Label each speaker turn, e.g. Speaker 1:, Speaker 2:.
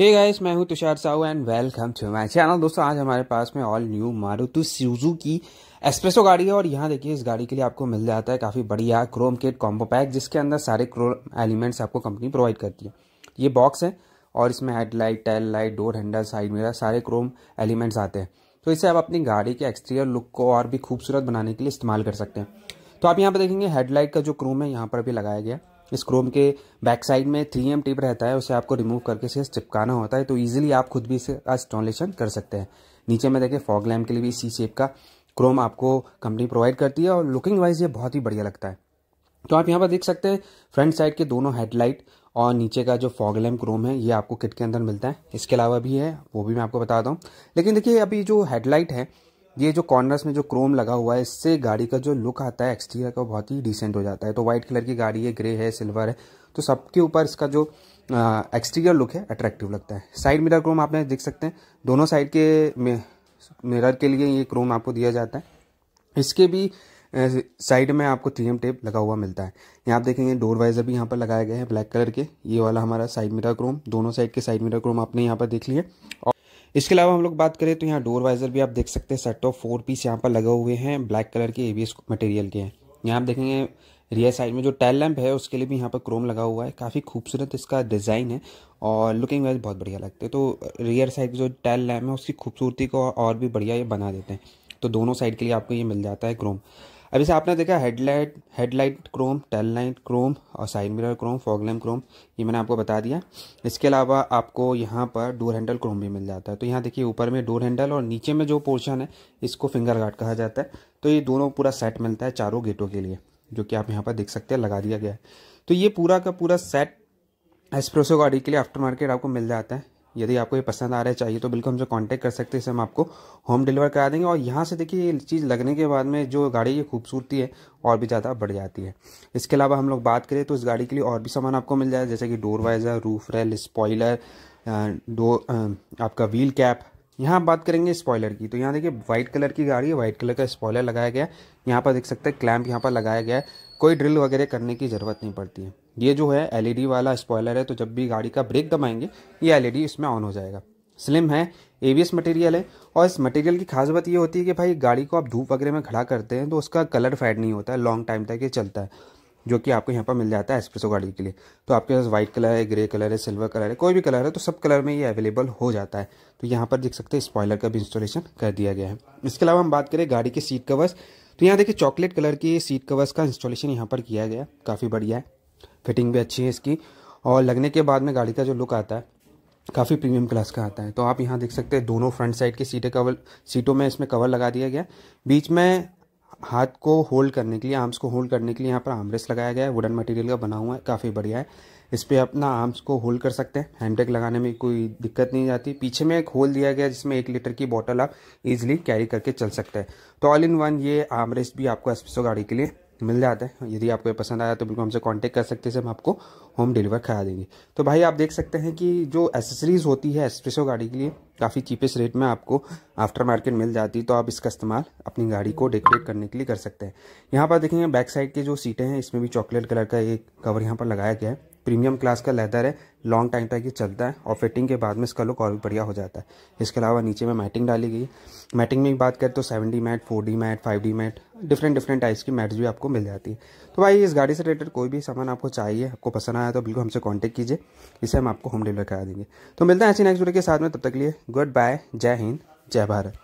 Speaker 1: हे guys मैं हूं Tushar Sahu and welcome to my channel दोस्तों आज हमारे पास में ऑल न्यू मारुति की एक्सप्रेसो गाड़ी है और यहाँ देखिए इस गाड़ी के लिए आपको मिल जाता है काफ़ी बढ़िया क्रोम किट कॉम्बो पैक जिसके अंदर सारे क्रोम एलिमेंट्स आपको कंपनी प्रोवाइड करती है ये बॉक्स है और इसमें headlight tail light door handle side mirror सारे क्रोम एलिमेंट्स आते हैं तो इसे आप अपनी गाड़ी के एक्सटीरियर लुक को और भी खूबसूरत बनाने के लिए इस्तेमाल कर सकते हैं तो आप यहाँ पर देखेंगे हेडलाइट का जो क्रोम है यहाँ पर भी लगाया गया है इस क्रोम के बैक साइड में थ्री एम टिप रहता है उसे आपको रिमूव करके इसे चिपकाना होता है तो ईजिली आप खुद भी इसे इंस्टॉलेशन कर सकते हैं नीचे में देखें फॉग लैम्प के लिए भी इसी शेप का क्रोम आपको कंपनी प्रोवाइड करती है और लुकिंग वाइज ये बहुत ही बढ़िया लगता है तो आप यहाँ पर देख सकते हैं फ्रंट साइड के दोनों हेडलाइट और नीचे का जो फॉग लैम्प क्रोम है ये आपको किट के अंदर मिलता है इसके अलावा भी है वो भी मैं आपको बता दूँ लेकिन देखिए अभी जो हेडलाइट है ये जो कॉर्नर्स में जो क्रोम लगा हुआ है इससे गाड़ी का जो लुक आता है एक्सटीरियर का बहुत ही डिसेंट हो जाता है तो वाइट कलर की गाड़ी है ग्रे है सिल्वर है तो सबके ऊपर इसका जो एक्सटीरियर लुक है अट्रैक्टिव लगता है साइड मिरर क्रोम आपने देख सकते हैं दोनों साइड के मिरर के लिए ये क्रोम आपको दिया जाता है इसके भी साइड में आपको थ्री टेप लगा हुआ मिलता है यहाँ आप देखेंगे डोर वाइजर भी यहाँ पर लगाए गए हैं ब्लैक कलर के ये वाला हमारा साइड मिरर क्रोम दोनों साइड के साइड मिरर क्रोम आपने यहाँ पर देख लिए इसके अलावा हम लोग बात करें तो यहाँ डोर वाइजर भी आप देख सकते हैं सेट ऑफ फोर पीस यहाँ पर लगे हुए हैं ब्लैक कलर के एबीएस मटेरियल के हैं यहाँ आप देखेंगे रियर साइड में जो टेल लैम्प है उसके लिए भी यहाँ पर क्रोम लगा हुआ है काफ़ी खूबसूरत इसका डिज़ाइन है और लुकिंग वाइज बहुत बढ़िया लगता है तो रियर साइड जो टेल लैम्प है उसकी खूबसूरती को और भी बढ़िया ये बना देते हैं तो दोनों साइड के लिए आपको ये मिल जाता है क्रोम अब इसे आपने देखा headlight headlight chrome tail light chrome और side mirror chrome fog lamp chrome ये मैंने आपको बता दिया इसके अलावा आपको यहाँ पर डोर हैंडल क्रोम भी मिल जाता है तो यहाँ देखिए ऊपर में डोर हैंडल और नीचे में जो पोर्शन है इसको फिंगर गार्ड कहा जाता है तो ये दोनों पूरा सेट मिलता है चारों गेटों के लिए जो कि आप यहाँ पर देख सकते हैं लगा दिया गया है तो ये पूरा का पूरा सेट एस्प्रेसो गाड़ी के लिए आफ्टर मार्केट आपको मिल जाता है यदि आपको ये पसंद आ रहा है चाहिए तो बिल्कुल हमसे कांटेक्ट कर सकते हैं इसे हम आपको होम डिलीवर करा देंगे और यहाँ से देखिए ये चीज़ लगने के बाद में जो गाड़ी की खूबसूरती है और भी ज़्यादा बढ़ जाती है इसके अलावा हम लोग बात करें तो इस गाड़ी के लिए और भी सामान आपको मिल जाए जैसे कि door visor roof rail spoiler डो आपका व्हील कैप यहाँ बात करेंगे स्पॉयलर की तो यहाँ देखिए वाइट कलर की गाड़ी है वाइट कलर का स्पॉयलर लगाया गया है यहाँ पर देख सकते हैं क्लैम्प यहाँ पर लगाया गया है कोई ड्रिल वगैरह करने की ज़रूरत नहीं पड़ती है ये जो है एलईडी e वाला स्पॉयलर है तो जब भी गाड़ी का ब्रेक दबाएंगे ये एलईडी e इसमें ऑन हो जाएगा स्लिम है एवीएस मटेरियल है और इस मटेरियल की खास बात ये होती है कि भाई गाड़ी को आप धूप वगैरह में खड़ा करते हैं तो उसका कलर फैड नहीं होता है लॉन्ग टाइम तक ये चलता है जो कि आपको यहाँ पर मिल जाता है एस्प्रेसो गाड़ी के लिए तो आपके पास वाइट कलर है ग्रे कलर है सिल्वर कलर है कोई भी कलर है तो सब कलर में ये अवेलेबल हो जाता है तो यहाँ पर देख सकते हैं स्पॉयलर का भी इंस्टॉलेशन कर दिया गया है इसके अलावा हम बात करें गाड़ी के सीट कवर्स तो यहाँ देखिए चॉकलेट कलर की सीट कवर्स का इंस्टॉलेशन यहाँ पर किया गया काफ़ी बढ़िया है फिटिंग भी अच्छी है इसकी और लगने के बाद में गाड़ी का जो लुक आता है काफ़ी प्रीमियम क्लास का आता है तो आप यहाँ देख सकते हैं दोनों फ्रंट साइड की सीटें कवर सीटों में इसमें कवर लगा दिया गया बीच में हाथ को होल्ड करने के लिए आर्म्स को होल्ड करने के लिए यहाँ पर आर्मरेस्ट लगाया गया है वुडन मटेरियल का बना हुआ है काफ़ी बढ़िया है इस पर अपना आर्म्स को होल्ड कर सकते हैं बैग लगाने में कोई दिक्कत नहीं जाती पीछे में एक होल दिया गया जिसमें एक लीटर की बॉटल आप इजीली कैरी करके चल सकते हैं तो ऑल इन वन ये आमरेस भी आपको एस्पेसो गाड़ी के लिए मिल जाता है यदि आपको ये पसंद आया तो बिल्कुल हमसे कांटेक्ट कर सकते हैं हम आपको होम डिलीवर करा देंगे तो भाई आप देख सकते हैं कि जो एसेसरीज़ होती है एसप्रेसो गाड़ी के लिए काफ़ी चीपेस्ट रेट में आपको आफ्टर मार्केट मिल जाती है तो आप इसका इस्तेमाल अपनी गाड़ी को डेकोरेट करने के लिए कर सकते हैं यहाँ पर देखेंगे बैक साइड की जो सीटें हैं इसमें भी चॉकलेट कलर का एक कवर यहाँ पर लगाया गया है प्रीमियम क्लास का लेदर है लॉन्ग टाइम तक ये चलता है और फिटिंग के बाद में इसका लुक और भी बढ़िया हो जाता है इसके अलावा नीचे में मैटिंग डाली गई मैटिंग में बात करें तो seven D mat four D mat five D mat different different types की मैट्स भी आपको मिल जाती है तो भाई इस गाड़ी से रिलेटेड कोई भी सामान आपको चाहिए आपको पसंद आया तो बिल्कुल हमसे कॉन्टेक्ट कीजिए इसे हम आपको होम डिलीवर करा देंगे तो मिलते हैं ऐसी नेक्स्ट वीडियो के साथ में तब तक लिए गुड बाय जय हिंद जय भारत